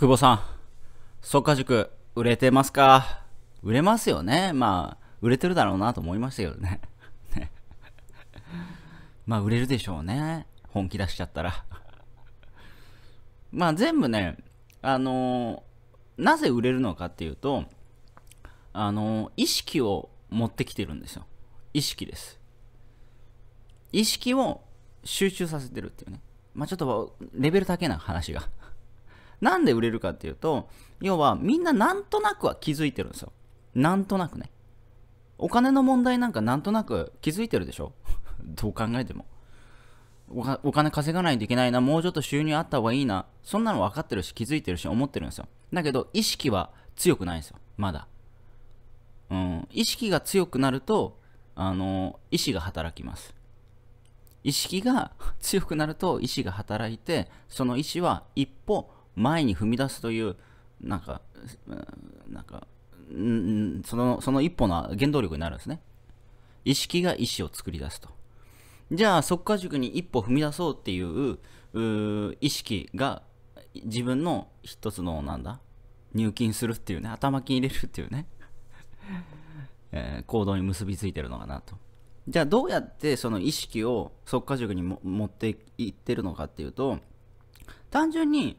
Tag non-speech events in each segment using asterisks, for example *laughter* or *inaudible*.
久保さん、草加塾、売れてますか売れますよね。まあ、売れてるだろうなと思いましたけどね。ね *laughs* まあ、売れるでしょうね。本気出しちゃったら。まあ、全部ね、あのー、なぜ売れるのかっていうと、あのー、意識を持ってきてるんですよ。意識です。意識を集中させてるっていうね。まあ、ちょっとレベルだけな話が。なんで売れるかっていうと、要はみんななんとなくは気づいてるんですよ。なんとなくね。お金の問題なんかなんとなく気づいてるでしょ *laughs* どう考えてもお。金稼がないといけないな、もうちょっと収入あった方がいいな、そんなの分かってるし気づいてるし思ってるんですよ。だけど意識は強くないんですよ、まだ。うん、意識が強くなると、あの、意志が働きます。意識が強くなると意志が働いて、その意志は一歩前に踏み出すというなんかなんかんそのその一歩の原動力になるんですね意識が意思を作り出すとじゃあ速果塾に一歩踏み出そうっていう意識が自分の一つのなんだ入金するっていうね頭金入れるっていうね、*laughs* えー、行動に結びついてるのかなとじゃあどうやってその意識を速果塾に持っていってるのかっていうと単純に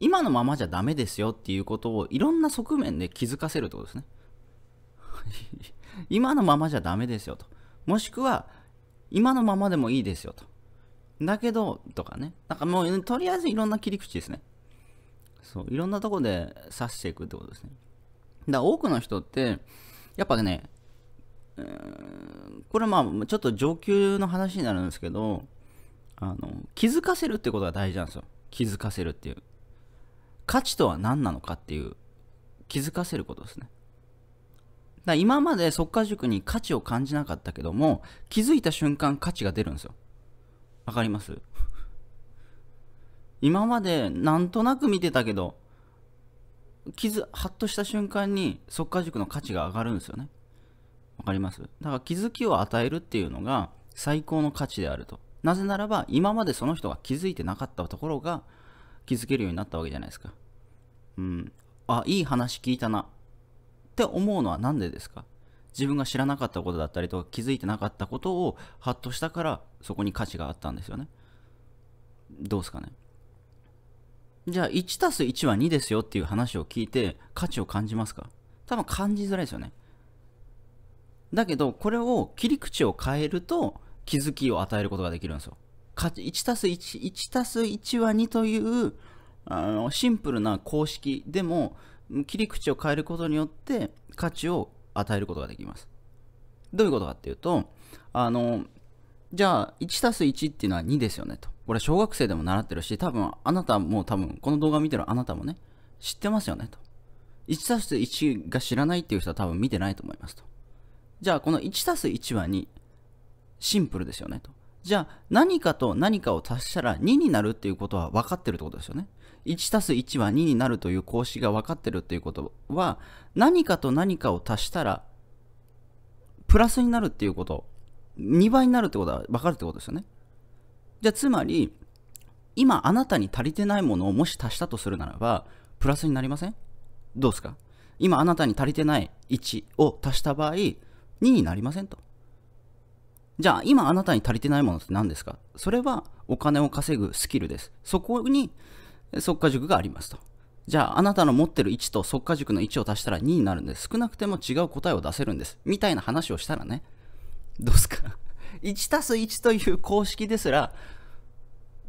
今のままじゃダメですよっていうことをいろんな側面で気づかせるってことですね。*laughs* 今のままじゃダメですよと。もしくは、今のままでもいいですよと。だけど、とかね。なんかもう、とりあえずいろんな切り口ですね。そう、いろんなとこで刺していくってことですね。だから多くの人って、やっぱね、ー、これまあ、ちょっと上級の話になるんですけど、あの、気づかせるってことが大事なんですよ。気づかせるっていう。価値とは何なのかっていう気づかせることですね。だ今まで速稼塾に価値を感じなかったけども気づいた瞬間価値が出るんですよ。わかります今までなんとなく見てたけど気づハッとした瞬間に速稼塾の価値が上がるんですよね。わかりますだから気づきを与えるっていうのが最高の価値であると。なぜならば今までその人が気づいてなかったところが気づけるようになったわけじゃないですか。うん。あ、いい話聞いたな。って思うのは何でですか自分が知らなかったことだったりとか気づいてなかったことをハッとしたからそこに価値があったんですよね。どうすかね。じゃあ1たす1は2ですよっていう話を聞いて価値を感じますか多分感じづらいですよね。だけどこれを切り口を変えると気づきを与えることができるんですよ。1たす1、1たす1は2というあのシンプルな公式でも切り口を変えることによって価値を与えることができます。どういうことかっていうと、あの、じゃあ1たす1っていうのは2ですよねと。これ小学生でも習ってるし、多分あなたも多分この動画見てるあなたもね、知ってますよねと。1たす1が知らないっていう人は多分見てないと思いますと。じゃあこの1たす1は2、シンプルですよねと。じゃあ何かと何かを足したら2になるっていうことは分かってるってことですよね。1たす1は2になるという格子が分かってるっていうことは何かと何かを足したらプラスになるっていうこと2倍になるってことは分かるってことですよね。じゃあつまり今あなたに足りてないものをもし足したとするならばプラスになりませんどうですか今あなたに足りてない1を足した場合2になりませんと。じゃあ今あなたに足りてないものって何ですかそれはお金を稼ぐスキルです。そこに速化塾がありますと。じゃああなたの持ってる1と速化塾の1を足したら2になるんです。少なくても違う答えを出せるんです。みたいな話をしたらね、どうすか1たす1という公式ですら、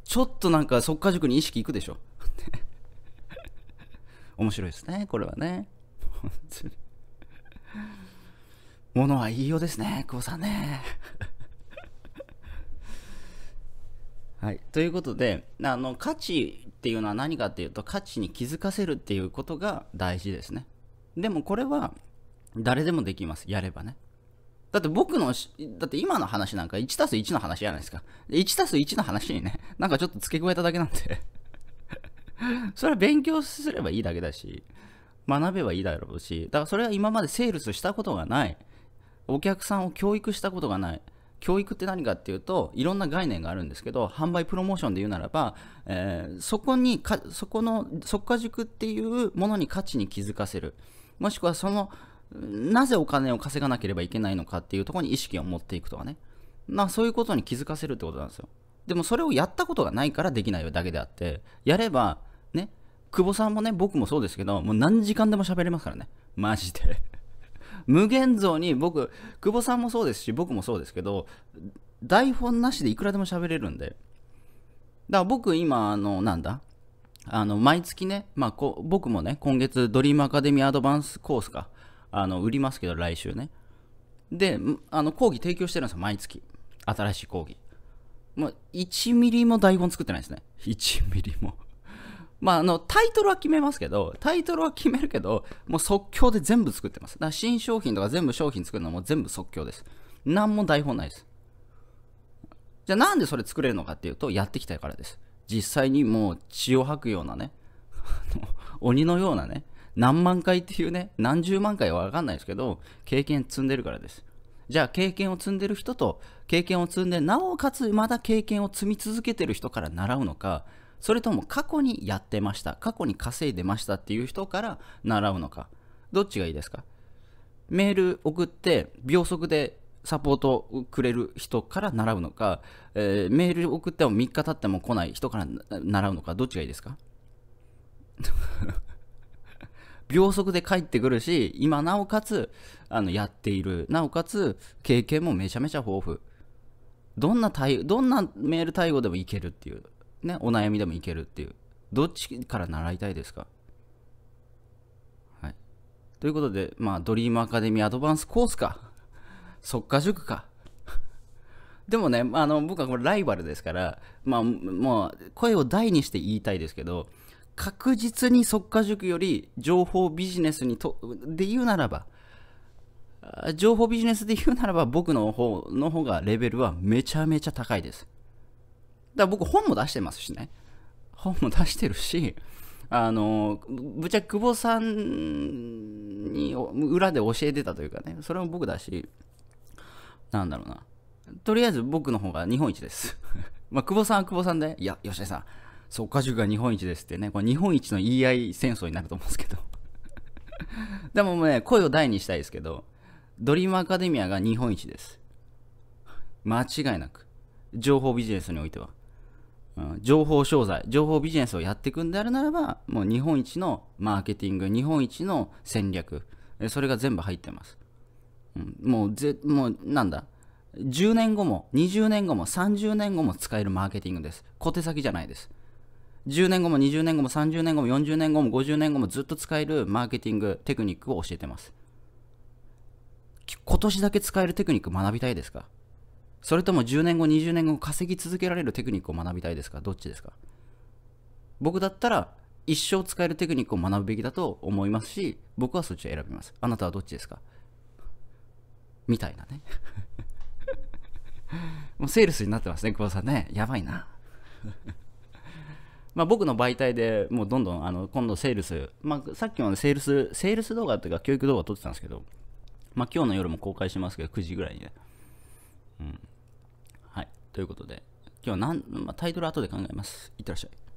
ちょっとなんか速化塾に意識いくでしょ。*laughs* 面白いですね、これはね。本当に。も *laughs* のは言いようですね、久保さんね。はい、ということであの価値っていうのは何かっていうと価値に気づかせるっていうことが大事ですねでもこれは誰でもできますやればねだって僕のだって今の話なんか1たす1の話じゃないですか1たす1の話にね *laughs* なんかちょっと付け加えただけなんで *laughs* それは勉強すればいいだけだし学べばいいだろうしだからそれは今までセールスしたことがないお客さんを教育したことがない教育って何かっていうといろんな概念があるんですけど販売プロモーションで言うならば、えー、そこにかそこの即価塾っていうものに価値に気づかせるもしくはそのなぜお金を稼がなければいけないのかっていうところに意識を持っていくとかね、まあ、そういうことに気づかせるってことなんですよでもそれをやったことがないからできないだけであってやればね久保さんもね僕もそうですけどもう何時間でも喋れますからねマジで無限像に僕、久保さんもそうですし、僕もそうですけど、台本なしでいくらでも喋れるんで。だから僕今、あの、なんだあの、毎月ね、まあこ、僕もね、今月ドリームアカデミーアドバンスコースか、あの、売りますけど、来週ね。で、あの、講義提供してるんですよ、毎月。新しい講義。もう、1ミリも台本作ってないですね。1ミリもまあ、あの、タイトルは決めますけど、タイトルは決めるけど、もう即興で全部作ってます。だから新商品とか全部商品作るのも全部即興です。何も台本ないです。じゃあなんでそれ作れるのかっていうと、やってきたからです。実際にもう血を吐くようなね、*laughs* 鬼のようなね、何万回っていうね、何十万回はわかんないですけど、経験積んでるからです。じゃあ経験を積んでる人と経験を積んでなおかつまだ経験を積み続けてる人から習うのかそれとも過去にやってました、過去に稼いでましたっていう人から習うのか、どっちがいいですかメール送って秒速でサポートをくれる人から習うのか、えー、メール送っても3日経っても来ない人から習うのか、どっちがいいですか *laughs* 秒速で帰ってくるし、今なおかつあのやっている、なおかつ経験もめちゃめちゃ豊富。どんな対どんなメール対応でもいけるっていうね、お悩みでもいけるっていう。どっちから習いたいですかはい。ということで、まあ、ドリームアカデミーアドバンスコースか、即 *laughs* 果塾か。*laughs* でもね、あの、僕はこれライバルですから、まあ、もう、声を大にして言いたいですけど、確実に即果塾より情報ビジネスにと、で言うならば、情報ビジネスで言うならば僕の方の方がレベルはめちゃめちゃ高いです。だから僕本も出してますしね。本も出してるし、あの、ぶっちゃけ久保さんに裏で教えてたというかね、それも僕だし、なんだろうな。とりあえず僕の方が日本一です。*laughs* まあ、久保さんは久保さんで、いや、吉田さん、そっ塾が日本一ですってね、これ日本一の言い合い戦争になると思うんですけど。*laughs* でもね、声を大にしたいですけど、ドリームアカデミアが日本一です。間違いなく。情報ビジネスにおいては。うん、情報商材、情報ビジネスをやっていくんであるならば、もう日本一のマーケティング、日本一の戦略、それが全部入ってます。うん、もうぜ、もうなんだ、10年後も、20年後も、30年後も使えるマーケティングです。小手先じゃないです。10年後も20年後も30年後も40年後も50年後もずっと使えるマーケティングテクニックを教えてます今年だけ使えるテクニック学びたいですかそれとも10年後20年後稼ぎ続けられるテクニックを学びたいですかどっちですか僕だったら一生使えるテクニックを学ぶべきだと思いますし僕はそっちを選びますあなたはどっちですかみたいなね *laughs* もうセールスになってますね久保さんねやばいな *laughs* まあ、僕の媒体でもうどんどんあの今度セールス、まあ、さっきまでセールスセールス動画というか教育動画撮ってたんですけど、まあ、今日の夜も公開しますけど9時ぐらいにねうん。はい。ということで、今日は何、まあ、タイトル後で考えます。いってらっしゃい。